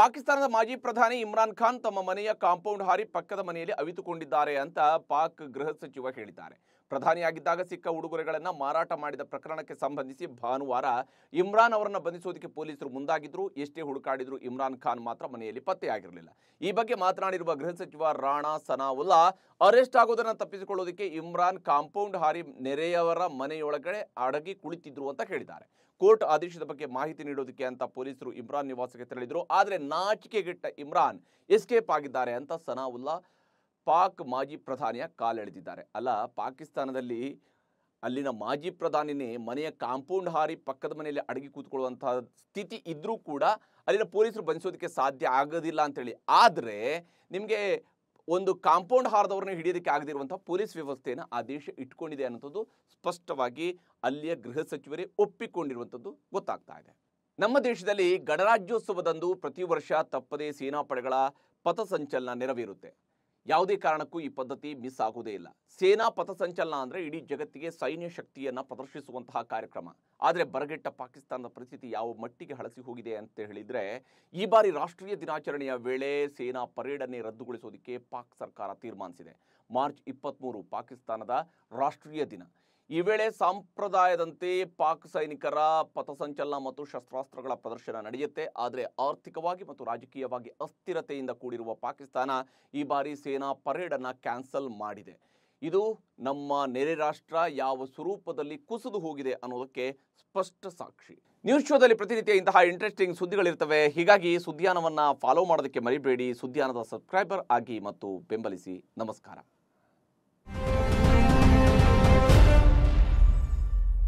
ಪಾಕಿಸ್ತಾನದ ಮಾಜಿ ಪ್ರಧಾನಿ ಇಮ್ರಾನ್ ಖಾನ್ ತಮ್ಮ ಮನೆಯ ಕಾಂಪೌಂಡ್ ಹಾರಿ ಪಕ್ಕದ ಮನೆಯಲ್ಲಿ ಅವಿತುಕೊಂಡಿದ್ದಾರೆ ಅಂತ ಪಾಕ್ ಗೃಹ ಸಚಿವ ಹೇಳಿದ್ದಾರೆ ಪ್ರಧಾನಿಯಾಗಿದ್ದಾಗ ಸಿಕ್ಕ ಉಡುಗೊರೆಗಳನ್ನ ಮಾರಾಟ ಮಾಡಿದ ಪ್ರಕರಣಕ್ಕೆ ಸಂಬಂಧಿಸಿ ಭಾನುವಾರ ಇಮ್ರಾನ್ ಅವರನ್ನು ಬಂಧಿಸುವುದಕ್ಕೆ ಪೊಲೀಸರು ಮುಂದಾಗಿದ್ರು ಎಷ್ಟೇ ಹುಡುಕಾಡಿದ್ರು ಇಮ್ರಾನ್ ಖಾನ್ ಮಾತ್ರ ಮನೆಯಲ್ಲಿ ಪತ್ತೆಯಾಗಿರಲಿಲ್ಲ ಈ ಬಗ್ಗೆ ಮಾತನಾಡಿರುವ ಗೃಹ ಸಚಿವ ರಾಣಾ ಸನಾವುಲ್ಲಾ ಅರೆಸ್ಟ್ ಆಗೋದನ್ನ ತಪ್ಪಿಸಿಕೊಳ್ಳೋದಕ್ಕೆ ಇಮ್ರಾನ್ ಕಾಂಪೌಂಡ್ ಹಾರಿ ನೆರೆಯವರ ಮನೆಯೊಳಗಡೆ ಅಡಗಿ ಕುಳಿತಿದ್ರು ಅಂತ ಹೇಳಿದ್ದಾರೆ ಕೋರ್ಟ್ ಆದೇಶದ ಬಗ್ಗೆ ಮಾಹಿತಿ ನೀಡೋದಕ್ಕೆ ಅಂತ ಪೊಲೀಸರು ಇಮ್ರಾನ್ ನಿವಾಸಕ್ಕೆ ತೆರಳಿದ್ರು ಆದರೆ ನಾಚಿಕೆಗಿಟ್ಟ ಇಮ್ರಾನ್ ಎಸ್ಕೇಪ್ ಆಗಿದ್ದಾರೆ ಅಂತ ಸನಾವುಲ್ಲಾ ಪಾಕ್ ಮಾಜಿ ಪ್ರಧಾನಿಯ ಕಾಲೆಳೆದಿದ್ದಾರೆ ಅಲ್ಲ ಪಾಕಿಸ್ತಾನದಲ್ಲಿ ಅಲ್ಲಿನ ಮಾಜಿ ಪ್ರಧಾನಿನೇ ಮನೆಯ ಕಾಂಪೌಂಡ್ ಹಾರಿ ಪಕ್ಕದ ಮನೆಯಲ್ಲಿ ಅಡಗಿ ಕೂತ್ಕೊಳ್ಳುವಂತಹ ಸ್ಥಿತಿ ಇದ್ದರೂ ಕೂಡ ಅಲ್ಲಿನ ಪೊಲೀಸರು ಬಂಧಿಸೋದಕ್ಕೆ ಸಾಧ್ಯ ಆಗೋದಿಲ್ಲ ಅಂತೇಳಿ ಆದ್ರೆ ನಿಮಗೆ ಒಂದು ಕಾಂಪೌಂಡ್ ಹಾರದವ್ರನ್ನ ಹಿಡಿಯೋದಕ್ಕೆ ಆಗದಿರುವಂಥ ಪೊಲೀಸ್ ವ್ಯವಸ್ಥೆಯನ್ನು ಆ ದೇಶ ಇಟ್ಕೊಂಡಿದೆ ಅನ್ನೋದು ಸ್ಪಷ್ಟವಾಗಿ ಅಲ್ಲಿಯ ಗೃಹ ಸಚಿವರೇ ಒಪ್ಪಿಕೊಂಡಿರುವಂಥದ್ದು ಗೊತ್ತಾಗ್ತಾ ಇದೆ ನಮ್ಮ ದೇಶದಲ್ಲಿ ಗಣರಾಜ್ಯೋತ್ಸವದಂದು ಪ್ರತಿ ವರ್ಷ ತಪ್ಪದೇ ಸೇನಾಪಡೆಗಳ ಪಥಸಂಚಲನ ನೆರವೇರುತ್ತೆ ಯಾವುದೇ ಕಾರಣಕ್ಕೂ ಈ ಪದ್ಧತಿ ಮಿಸ್ ಆಗುವುದೇ ಇಲ್ಲ ಸೇನಾ ಪಥಸಂಚಲನ ಅಂದ್ರೆ ಇಡೀ ಜಗತ್ತಿಗೆ ಸೈನ್ಯ ಶಕ್ತಿಯನ್ನ ಪ್ರದರ್ಶಿಸುವಂತಹ ಕಾರ್ಯಕ್ರಮ ಆದರೆ ಬರಗೆಟ್ಟ ಪಾಕಿಸ್ತಾನದ ಪರಿಸ್ಥಿತಿ ಯಾವ ಮಟ್ಟಿಗೆ ಹಳಸಿ ಹೋಗಿದೆ ಅಂತ ಹೇಳಿದ್ರೆ ಈ ಬಾರಿ ರಾಷ್ಟ್ರೀಯ ದಿನಾಚರಣೆಯ ವೇಳೆ ಸೇನಾ ಪರೇಡನ್ನೇ ರದ್ದುಗೊಳಿಸೋದಕ್ಕೆ ಪಾಕ್ ಸರ್ಕಾರ ತೀರ್ಮಾನಿಸಿದೆ ಮಾರ್ಚ್ ಇಪ್ಪತ್ತ್ಮೂರು ಪಾಕಿಸ್ತಾನದ ರಾಷ್ಟ್ರೀಯ ದಿನ ಈ ವೇಳೆ ಸಂಪ್ರದಾಯದಂತೆ ಪಾಕ್ ಸೈನಿಕರ ಪಥಸಂಚಲನ ಮತ್ತು ಶಸ್ತ್ರಾಸ್ತ್ರಗಳ ಪ್ರದರ್ಶನ ನಡೆಯುತ್ತೆ ಆದರೆ ಆರ್ಥಿಕವಾಗಿ ಮತ್ತು ರಾಜಕೀಯವಾಗಿ ಅಸ್ಥಿರತೆಯಿಂದ ಕೂಡಿರುವ ಪಾಕಿಸ್ತಾನ ಈ ಬಾರಿ ಸೇನಾ ಪರೇಡ್ ಕ್ಯಾನ್ಸಲ್ ಮಾಡಿದೆ ಇದು ನಮ್ಮ ನೆರೆ ರಾಷ್ಟ್ರ ಯಾವ ಸ್ವರೂಪದಲ್ಲಿ ಕುಸಿದು ಹೋಗಿದೆ ಅನ್ನೋದಕ್ಕೆ ಸ್ಪಷ್ಟ ಸಾಕ್ಷಿ ನ್ಯೂಸ್ ಶೋದಲ್ಲಿ ಪ್ರತಿನಿತ್ಯ ಇಂತಹ ಇಂಟ್ರೆಸ್ಟಿಂಗ್ ಸುದ್ದಿಗಳಿರ್ತವೆ ಹೀಗಾಗಿ ಸುದ್ಯಾನವನ್ನ ಫಾಲೋ ಮಾಡೋದಕ್ಕೆ ಮರಿಬೇಡಿ ಸುದ್ಯಾನದ ಸಬ್ಸ್ಕ್ರೈಬರ್ ಆಗಿ ಮತ್ತು ಬೆಂಬಲಿಸಿ ನಮಸ್ಕಾರ